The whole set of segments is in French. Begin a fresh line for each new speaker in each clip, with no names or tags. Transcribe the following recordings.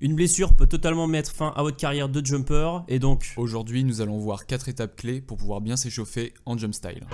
Une blessure peut totalement mettre fin à votre carrière de jumper et donc... Aujourd'hui, nous allons voir 4 étapes clés pour pouvoir bien s'échauffer en jump style.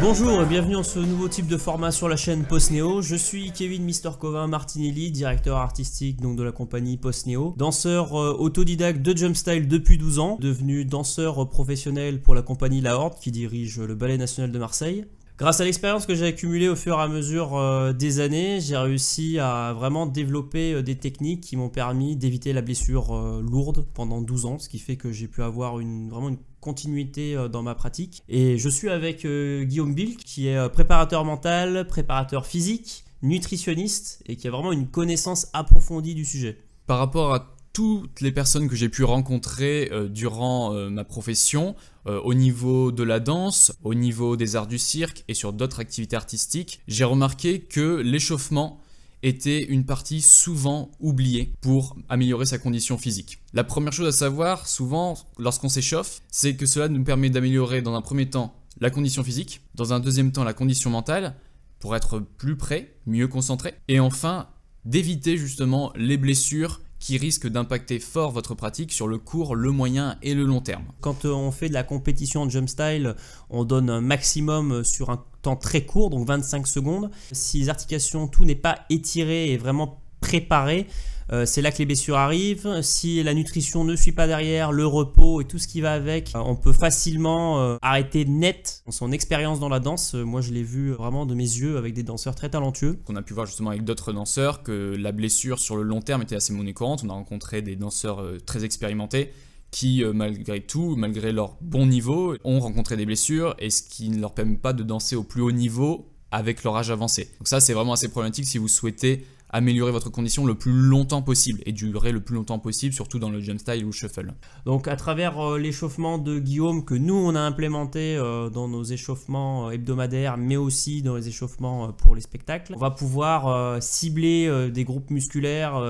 Bonjour et bienvenue dans ce nouveau type de format sur la chaîne Postneo. Je suis Kevin Mister Covin Martinelli, directeur artistique donc de la compagnie Postneo, danseur euh, autodidacte de jumpstyle depuis 12 ans, devenu danseur professionnel pour la compagnie La Horde qui dirige le Ballet National de Marseille. Grâce à l'expérience que j'ai accumulée au fur et à mesure euh, des années, j'ai réussi à vraiment développer euh, des techniques qui m'ont permis d'éviter la blessure lourde pendant 12 ans, ce qui fait que j'ai pu avoir une, vraiment une continuité euh, dans ma pratique. Et je suis avec euh, Guillaume BILK qui est euh, préparateur mental, préparateur physique, nutritionniste, et qui a vraiment une connaissance approfondie du sujet. Par rapport à toutes les personnes que j'ai pu rencontrer durant
ma profession, au niveau de la danse, au niveau des arts du cirque et sur d'autres activités artistiques, j'ai remarqué que l'échauffement était une partie souvent oubliée pour améliorer sa condition physique. La première chose à savoir, souvent, lorsqu'on s'échauffe, c'est que cela nous permet d'améliorer dans un premier temps la condition physique, dans un deuxième temps la condition mentale, pour être plus prêt, mieux concentré, et enfin d'éviter
justement les blessures qui risque d'impacter fort votre pratique sur le court, le moyen et le long terme. Quand euh, on fait de la compétition en jump style, on donne un maximum euh, sur un temps très court, donc 25 secondes. Si les articulations, tout n'est pas étiré et vraiment préparé, euh, c'est là que les blessures arrivent. Si la nutrition ne suit pas derrière, le repos et tout ce qui va avec, euh, on peut facilement euh, arrêter net son expérience dans la danse. Moi, je l'ai vu vraiment de mes yeux avec des danseurs très talentueux. On a pu voir justement avec d'autres danseurs que la blessure
sur le long terme était assez courante. On a rencontré des danseurs très expérimentés qui, malgré tout, malgré leur bon niveau, ont rencontré des blessures et ce qui ne leur permet pas de danser au plus haut niveau avec leur âge avancé. Donc ça, c'est vraiment assez problématique si vous souhaitez améliorer votre condition le
plus longtemps possible et durer le plus longtemps possible, surtout dans le jump style ou shuffle. Donc à travers euh, l'échauffement de Guillaume que nous on a implémenté euh, dans nos échauffements euh, hebdomadaires mais aussi dans les échauffements pour les spectacles, on va pouvoir cibler des groupes musculaires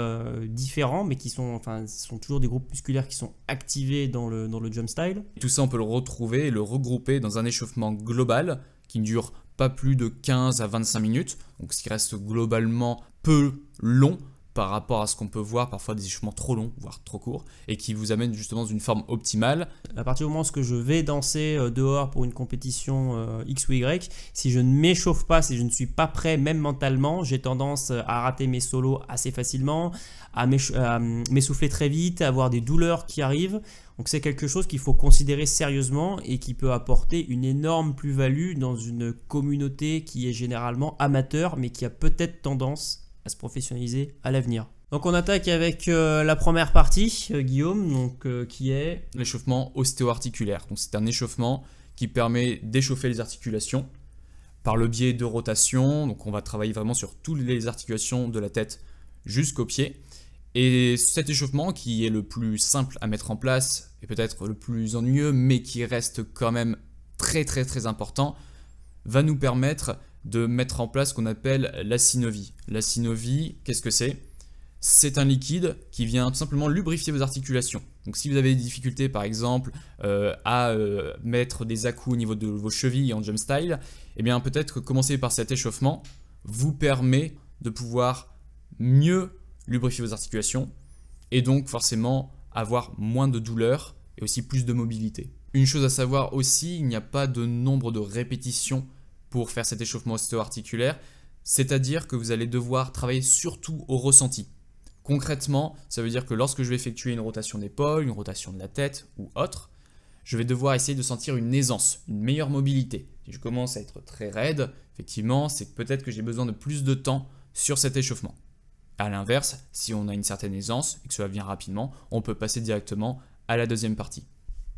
différents mais qui sont enfin sont toujours des groupes musculaires qui sont activés dans le, dans le jump style.
Tout ça on peut le retrouver et le regrouper dans un échauffement global qui ne dure pas plus de 15 à 25 minutes, donc ce qui reste globalement peu long par rapport à ce qu'on peut voir parfois des échauffements trop longs, voire trop courts, et qui vous amène justement dans une forme optimale.
À partir du moment où je vais danser euh, dehors pour une compétition euh, X ou Y, si je ne m'échauffe pas, si je ne suis pas prêt, même mentalement, j'ai tendance euh, à rater mes solos assez facilement, à m'essouffler très vite, à avoir des douleurs qui arrivent. Donc c'est quelque chose qu'il faut considérer sérieusement et qui peut apporter une énorme plus-value dans une communauté qui est généralement amateur, mais qui a peut-être tendance à se professionnaliser à l'avenir. Donc on attaque avec euh, la première partie, euh, Guillaume, donc, euh, qui est... L'échauffement
ostéo-articulaire. Donc c'est un échauffement qui permet d'échauffer les articulations par le biais de rotation. Donc on va travailler vraiment sur toutes les articulations de la tête jusqu'au pied Et cet échauffement qui est le plus simple à mettre en place et peut-être le plus ennuyeux mais qui reste quand même très très très important va nous permettre de mettre en place ce qu'on appelle la synovie. La synovie, qu'est-ce que c'est C'est un liquide qui vient tout simplement lubrifier vos articulations. Donc si vous avez des difficultés par exemple euh, à euh, mettre des à au niveau de vos chevilles en jump style, eh bien peut-être que commencer par cet échauffement vous permet de pouvoir mieux lubrifier vos articulations et donc forcément avoir moins de douleur et aussi plus de mobilité. Une chose à savoir aussi, il n'y a pas de nombre de répétitions pour faire cet échauffement ostéoarticulaire, articulaire cest c'est-à-dire que vous allez devoir travailler surtout au ressenti. Concrètement, ça veut dire que lorsque je vais effectuer une rotation d'épaule, une rotation de la tête ou autre, je vais devoir essayer de sentir une aisance, une meilleure mobilité. Si je commence à être très raide, effectivement, c'est peut-être que j'ai besoin de plus de temps sur cet échauffement. A l'inverse, si on a une certaine aisance et que cela vient rapidement, on peut passer directement à la deuxième partie.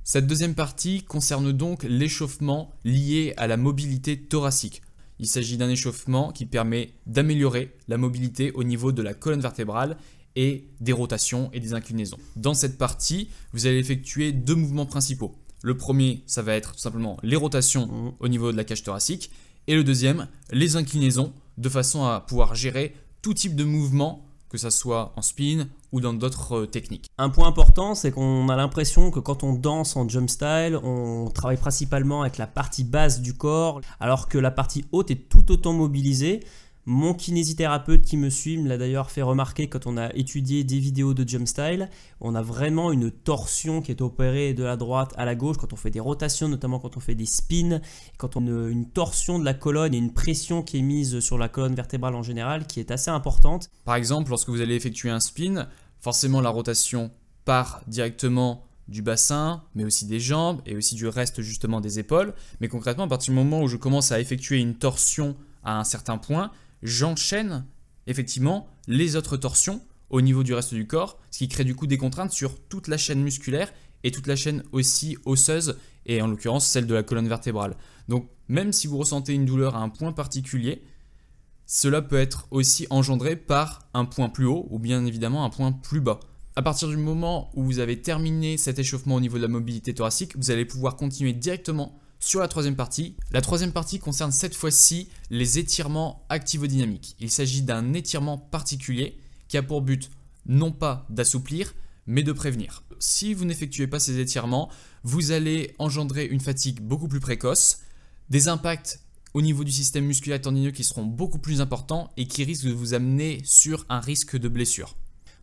Cette deuxième partie concerne donc l'échauffement lié à la mobilité thoracique. Il s'agit d'un échauffement qui permet d'améliorer la mobilité au niveau de la colonne vertébrale et des rotations et des inclinaisons. Dans cette partie, vous allez effectuer deux mouvements principaux. Le premier, ça va être tout simplement les rotations au niveau de la cage thoracique et le deuxième, les inclinaisons de façon à pouvoir gérer tout type de mouvement que ça soit en spin ou dans d'autres euh, techniques.
Un point important, c'est qu'on a l'impression que quand on danse en jump style, on travaille principalement avec la partie basse du corps, alors que la partie haute est tout autant mobilisée, mon kinésithérapeute qui me suit me l'a d'ailleurs fait remarquer quand on a étudié des vidéos de jump style. On a vraiment une torsion qui est opérée de la droite à la gauche quand on fait des rotations, notamment quand on fait des spins, quand on a une torsion de la colonne et une pression qui est mise sur la colonne vertébrale en général qui est assez importante. Par exemple, lorsque vous allez
effectuer un spin, forcément la rotation part directement du bassin, mais aussi des jambes et aussi du reste justement des épaules. Mais concrètement, à partir du moment où je commence à effectuer une torsion à un certain point, j'enchaîne effectivement les autres torsions au niveau du reste du corps, ce qui crée du coup des contraintes sur toute la chaîne musculaire et toute la chaîne aussi osseuse, et en l'occurrence celle de la colonne vertébrale. Donc même si vous ressentez une douleur à un point particulier, cela peut être aussi engendré par un point plus haut ou bien évidemment un point plus bas. À partir du moment où vous avez terminé cet échauffement au niveau de la mobilité thoracique, vous allez pouvoir continuer directement sur la troisième partie. La troisième partie concerne cette fois-ci les étirements activodynamiques. Il s'agit d'un étirement particulier qui a pour but non pas d'assouplir, mais de prévenir. Si vous n'effectuez pas ces étirements, vous allez engendrer une fatigue beaucoup plus précoce, des impacts au niveau du système musculaire tendineux qui seront beaucoup plus importants et qui risquent de vous amener sur un risque de blessure.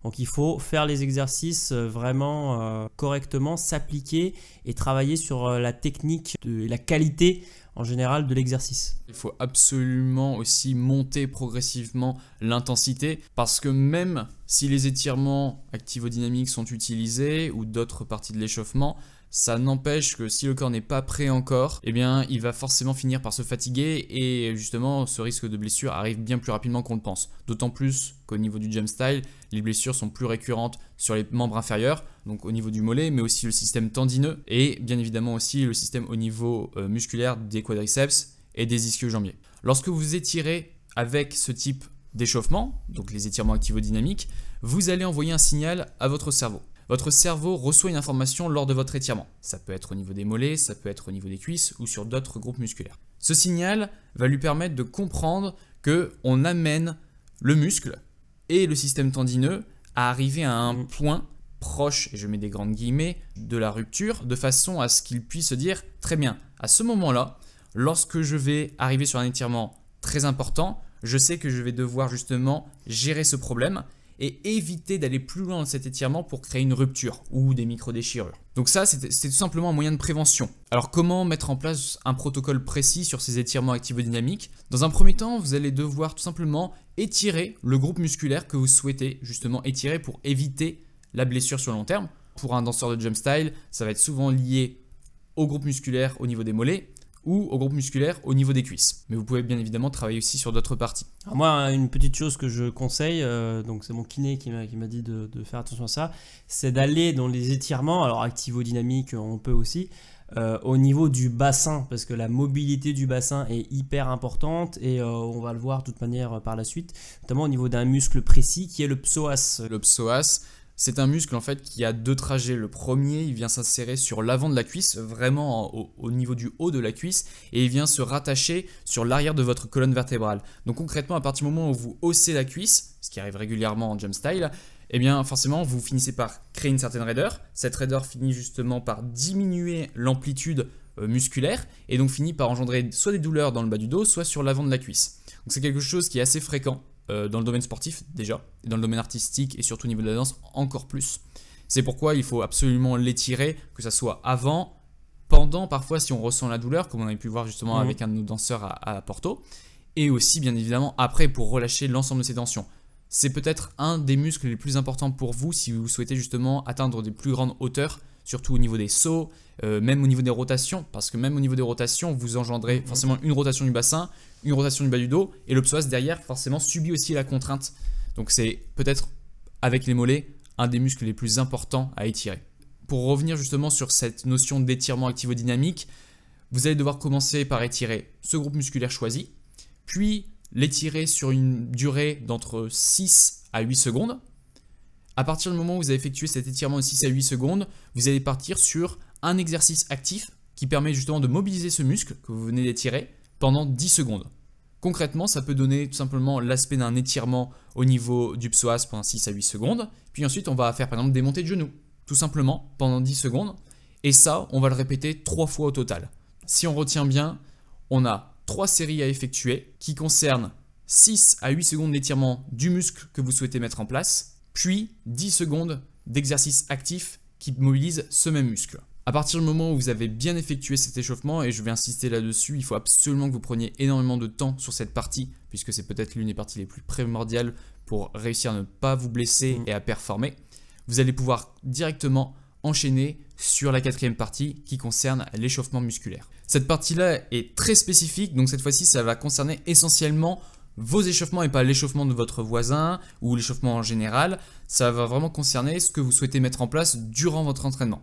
Donc il faut faire les exercices euh, vraiment euh, correctement, s'appliquer et travailler sur euh, la technique et la qualité en général de l'exercice. Il faut
absolument aussi monter progressivement l'intensité parce que même si les étirements activo-dynamiques sont utilisés ou d'autres parties de l'échauffement, ça n'empêche que si le corps n'est pas prêt encore, eh bien il va forcément finir par se fatiguer et justement ce risque de blessure arrive bien plus rapidement qu'on le pense. D'autant plus qu'au niveau du jump style, les blessures sont plus récurrentes sur les membres inférieurs, donc au niveau du mollet, mais aussi le système tendineux et bien évidemment aussi le système au niveau euh, musculaire des quadriceps et des ischio-jambiers. Lorsque vous étirez avec ce type d'échauffement, donc les étirements activo-dynamiques, vous allez envoyer un signal à votre cerveau votre cerveau reçoit une information lors de votre étirement. Ça peut être au niveau des mollets, ça peut être au niveau des cuisses ou sur d'autres groupes musculaires. Ce signal va lui permettre de comprendre que on amène le muscle et le système tendineux à arriver à un point proche, et je mets des grandes guillemets, de la rupture, de façon à ce qu'il puisse se dire très bien, à ce moment-là, lorsque je vais arriver sur un étirement très important, je sais que je vais devoir justement gérer ce problème et éviter d'aller plus loin dans cet étirement pour créer une rupture ou des micro-déchirures. Donc ça, c'est tout simplement un moyen de prévention. Alors comment mettre en place un protocole précis sur ces étirements activo-dynamiques Dans un premier temps, vous allez devoir tout simplement étirer le groupe musculaire que vous souhaitez justement étirer pour éviter la blessure sur le long terme. Pour un danseur de jump style, ça va être souvent lié au groupe musculaire au niveau des mollets ou au groupe musculaire au niveau des cuisses. Mais vous pouvez bien
évidemment travailler aussi sur d'autres parties. Alors moi, une petite chose que je conseille, euh, donc c'est mon kiné qui m'a dit de, faire attention à ça, c'est d'aller dans les étirements, alors activo-dynamique on peut aussi, euh, au niveau du bassin, parce que la mobilité du bassin est hyper importante et euh, on va le voir de toute manière par la suite, notamment au niveau d'un muscle précis qui est le psoas.
Le psoas, c'est un muscle en fait qui a deux trajets. Le premier, il vient s'insérer sur l'avant de la cuisse, vraiment au, niveau du haut de la cuisse, et il vient se rattacher sur l'arrière de votre colonne vertébrale. Donc concrètement, à partir du moment où vous haussez la cuisse, ce qui arrive régulièrement en jump style, eh bien forcément vous finissez par créer une certaine raideur. Cette raideur finit justement par diminuer l'amplitude euh, musculaire et donc finit par engendrer soit des douleurs dans le bas du dos, soit sur l'avant de la cuisse. Donc c'est quelque chose qui est assez fréquent euh, dans le domaine sportif déjà, dans le domaine artistique et surtout au niveau de la danse encore plus. C'est pourquoi il faut absolument l'étirer, que ça soit avant, pendant, parfois si on ressent la douleur, comme on avait pu voir justement mhm. avec un de nos danseurs à, Porto, et aussi bien évidemment après pour relâcher l'ensemble de ses tensions. C'est peut-être un des muscles les plus importants pour vous si vous souhaitez justement atteindre des plus grandes hauteurs surtout au niveau des sauts, euh, même au niveau des rotations, parce que même au niveau des rotations, vous engendrez mhm. forcément une rotation du bassin, une rotation du bas du dos, et le psoas derrière forcément subit aussi la contrainte. Donc c'est peut-être avec les mollets un des muscles les plus importants à étirer. Pour revenir justement sur cette notion d'étirement activo-dynamique, vous allez devoir commencer par étirer ce groupe musculaire choisi, puis l'étirer sur une durée d'entre 6 à 8 secondes, à partir du moment où vous avez effectué cet étirement de 6 à 8 secondes, vous allez partir sur un exercice actif qui permet justement de mobiliser ce muscle que vous venez d'étirer pendant 10 secondes. Concrètement, ça peut donner tout simplement l'aspect d'un étirement au niveau du psoas pendant 6 à 8 secondes, puis ensuite on va faire par exemple des montées de genoux, tout simplement pendant 10 secondes, et ça, on va le répéter 3 fois au total. Si on retient bien, on a 3 séries à effectuer qui concernent 6 à 8 secondes d'étirement du muscle que vous souhaitez mettre en place, puis 10 secondes d'exercice actif qui mobilise ce même muscle. À partir du moment où vous avez bien effectué cet échauffement, et je vais insister là-dessus, il faut absolument que vous preniez énormément de temps sur cette partie, puisque c'est peut-être l'une des parties les plus primordiales pour réussir à ne pas vous blesser mm. et à performer, vous allez pouvoir directement enchaîner sur la quatrième partie qui concerne l'échauffement musculaire. Cette partie-là est très spécifique, donc cette fois-ci ça va concerner essentiellement vos échauffements et pas l'échauffement de votre voisin ou l'échauffement en général. Ça va vraiment concerner ce que vous souhaitez mettre en place durant votre entraînement.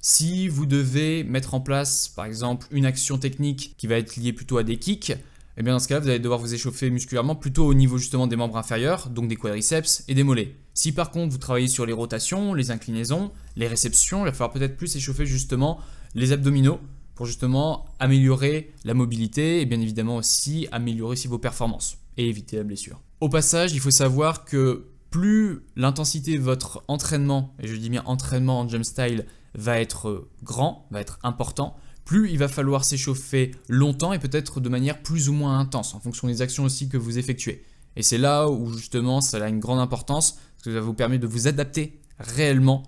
Si vous devez mettre en place par exemple une action technique qui va être liée plutôt à des kicks, et eh bien dans ce cas-là, vous allez devoir vous échauffer musculairement plutôt au niveau justement des membres inférieurs, donc des quadriceps et des mollets. Si par contre vous travaillez sur les rotations, les inclinaisons, les réceptions, il va falloir peut-être plus échauffer justement les abdominaux pour justement améliorer la mobilité et bien évidemment aussi améliorer aussi vos performances et éviter la blessure. Au passage, il faut savoir que plus l'intensité de votre entraînement, et je dis bien entraînement en jump style, va être grand, va être important, plus il va falloir s'échauffer longtemps et peut-être de manière plus ou moins intense, en fonction des actions aussi que vous effectuez. Et c'est là où justement ça a une grande importance, parce que ça vous permet de vous adapter réellement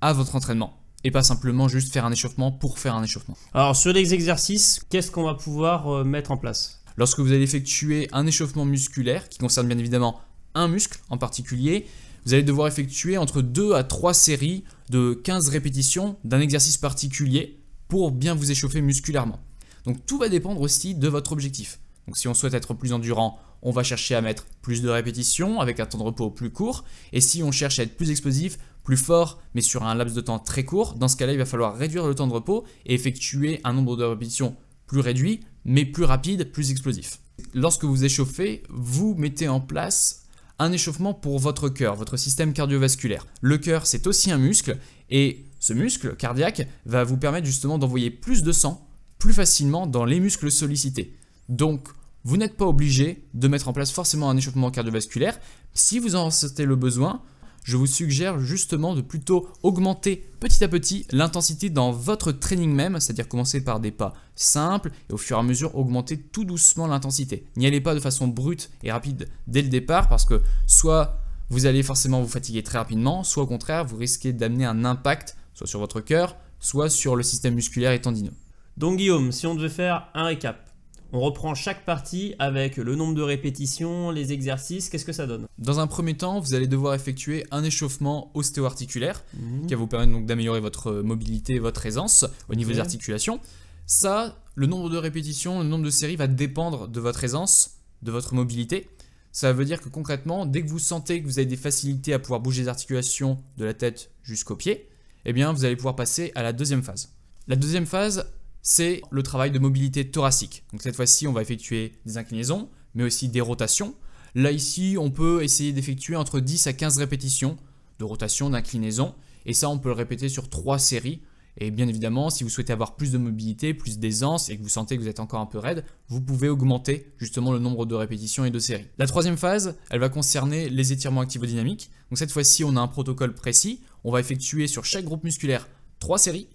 à votre entraînement et pas simplement juste faire un échauffement pour faire un échauffement. Alors sur les exercices, qu'est-ce qu'on va pouvoir euh, mettre en place Lorsque vous allez effectuer un échauffement musculaire, qui concerne bien évidemment un muscle en particulier, vous allez devoir effectuer entre 2 à 3 séries de 15 répétitions d'un exercice particulier pour bien vous échauffer musculairement. Donc tout va dépendre aussi de votre objectif. Donc si on souhaite être plus endurant, on va chercher à mettre plus de répétitions avec un temps de repos plus court. Et si on cherche à être plus explosif, plus fort, mais sur un laps de temps très court, dans ce cas-là, il va falloir réduire le temps de repos et effectuer un nombre de répétitions plus réduit mais plus rapide, plus explosif. Lorsque vous échauffez, vous mettez en place un échauffement pour votre cœur, votre système cardiovasculaire. Le cœur, c'est aussi un muscle, et ce muscle cardiaque va vous permettre justement d'envoyer plus de sang plus facilement dans les muscles sollicités. Donc, vous n'êtes pas obligé de mettre en place forcément un échauffement cardiovasculaire. Si vous en sentez le besoin, je vous suggère justement de plutôt augmenter petit à petit l'intensité dans votre training même, c'est-à-dire commencer par des pas simples et au fur et à mesure augmenter tout doucement l'intensité. N'y allez pas de façon brute et rapide dès le départ parce que soit vous allez forcément vous fatiguer très rapidement, soit au contraire vous risquez d'amener un impact soit sur votre cœur, soit sur le système musculaire et
tendineux. Donc Guillaume, si on devait faire un récap, on reprend chaque partie avec le nombre de répétitions, les exercices, qu'est-ce que ça donne Dans un premier temps, vous allez devoir effectuer
un échauffement ostéo-articulaire mhm. qui va vous permettre donc d'améliorer votre mobilité, votre aisance au niveau des articulations. Ça, le nombre de répétitions, le nombre de séries va dépendre de votre aisance, de votre mobilité. Ça veut dire que concrètement, dès que vous sentez que vous avez des facilités à pouvoir bouger les articulations de la tête jusqu'aux pieds, eh bien vous allez pouvoir passer à la deuxième phase. La deuxième phase, c'est le travail de mobilité thoracique. Donc cette fois-ci, on va effectuer des inclinaisons, mais aussi des rotations. Là ici, on peut essayer d'effectuer entre 10 à 15 répétitions de rotation, d'inclinaison. Et ça, on peut le répéter sur 3 séries. Et bien évidemment, si vous souhaitez avoir plus de mobilité, plus d'aisance et que vous sentez que vous êtes encore un peu raide, vous pouvez augmenter justement le nombre de répétitions et de séries. La troisième phase, elle va concerner les étirements activodynamiques. Donc cette fois-ci, on a un protocole précis. On va effectuer sur chaque groupe musculaire 3 séries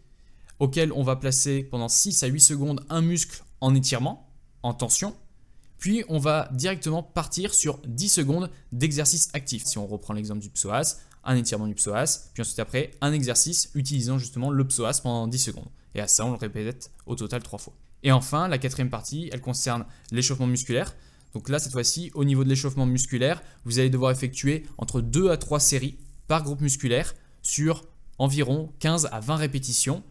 auquel on va placer pendant 6 à 8 secondes un muscle en étirement, en tension, puis on va directement partir sur 10 secondes d'exercice actif. Si on reprend l'exemple du psoas, un étirement du psoas, puis ensuite après un exercice utilisant justement le psoas pendant 10 secondes. Et à ça, on le répète au total 3 fois. Et enfin, la quatrième partie, elle concerne l'échauffement musculaire. Donc là, cette fois-ci, au niveau de l'échauffement musculaire, vous allez devoir effectuer entre 2 à 3 séries par groupe musculaire sur environ 15 à 20 répétitions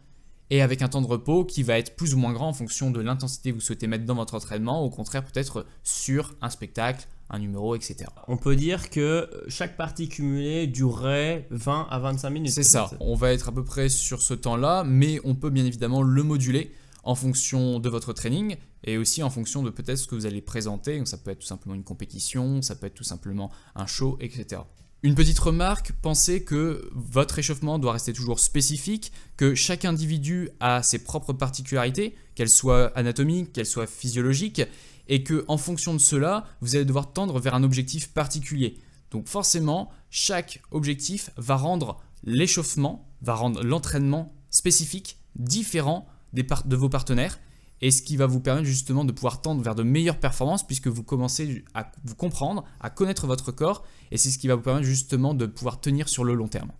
et avec un temps de repos qui va être plus ou moins grand en fonction de l'intensité que vous souhaitez mettre dans votre entraînement, au contraire peut-être sur un spectacle, un numéro, etc. On peut dire que chaque partie cumulée durerait 20 à 25 minutes. C'est ça, on va être à peu près sur ce temps-là, mais on peut bien évidemment le moduler en fonction de votre training et aussi en fonction de peut-être ce que vous allez présenter. ça peut être tout simplement une compétition, ça peut être tout simplement un show, etc. Une petite remarque, pensez que votre échauffement doit rester toujours spécifique, que chaque individu a ses propres particularités, qu'elles soient anatomiques, qu'elles soient physiologiques, et que en fonction de cela, vous allez devoir tendre vers un objectif particulier. Donc forcément, chaque objectif va rendre l'échauffement, va rendre l'entraînement spécifique, différent des de vos partenaires, et ce qui va vous permettre justement de pouvoir tendre vers de meilleures performances puisque vous commencez à vous comprendre, à connaître votre corps et c'est ce qui va vous permettre justement de pouvoir tenir
sur le long terme.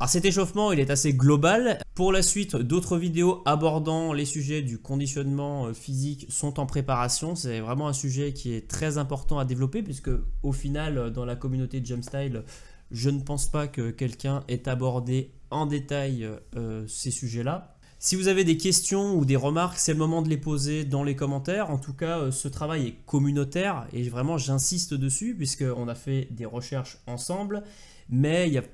Alors cet échauffement, il est assez global. Pour la suite, d'autres vidéos abordant les sujets du conditionnement euh, physique sont en préparation. C'est vraiment un sujet qui est très important à développer puisque au final, euh, dans la communauté de James Style, je ne pense pas que quelqu'un ait abordé en détail euh, ces sujets-là. Si vous avez des questions ou des remarques, c'est le moment de les poser dans les commentaires. En tout cas, euh, ce travail est communautaire et vraiment j'insiste dessus puisqu'on a fait des recherches ensemble, mais il y a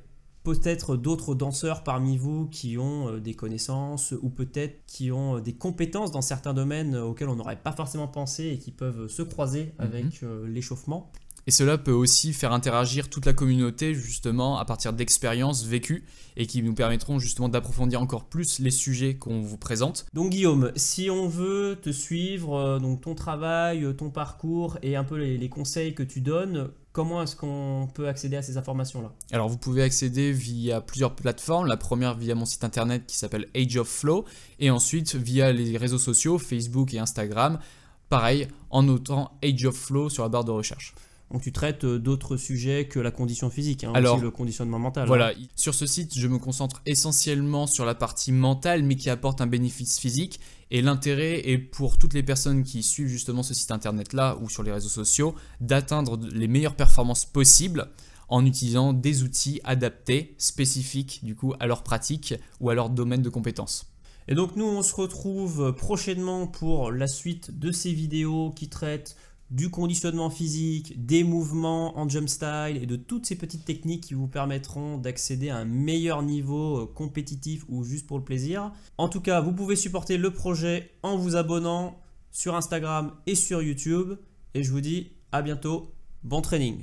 peut-être d'autres danseurs parmi vous qui ont euh, des connaissances ou peut-être qui ont euh, des compétences dans certains domaines auxquels on n'aurait pas forcément pensé et qui peuvent se croiser mm-hmm. avec l'échauffement.
Et cela peut aussi faire interagir toute la communauté justement à partir d'expériences vécues et qui nous permettront justement d'approfondir encore plus les sujets qu'on vous
présente. Donc Guillaume, si on veut te suivre, euh, donc ton travail, euh, ton parcours et un peu les, conseils que tu donnes, comment est-ce qu'on peut accéder à ces informations-là
Alors vous pouvez accéder via plusieurs plateformes, la première via mon site internet qui s'appelle Age of Flow et ensuite via les réseaux sociaux Facebook et Instagram, pareil en notant Age of Flow sur la barre de recherche où tu traites euh, d'autres sujets que la condition physique, hein, aussi le conditionnement mental. Voilà, hein. sur ce site, je me concentre essentiellement sur la partie mentale, mais qui apporte un bénéfice physique. Et l'intérêt est pour toutes les personnes qui suivent justement ce site internet-là ou sur les réseaux sociaux d'atteindre les meilleures performances possibles en utilisant des outils adaptés, spécifiques du coup à leur pratique ou à leur domaine de compétences. Et donc nous on
se retrouve prochainement pour la suite de ces vidéos qui traitent du conditionnement physique, des mouvements en jump style et de toutes ces petites techniques qui vous permettront d'accéder à un meilleur niveau euh, compétitif ou juste pour le plaisir. En tout cas, vous pouvez supporter le projet en vous abonnant sur Instagram et sur YouTube. Et je vous dis à bientôt, bon training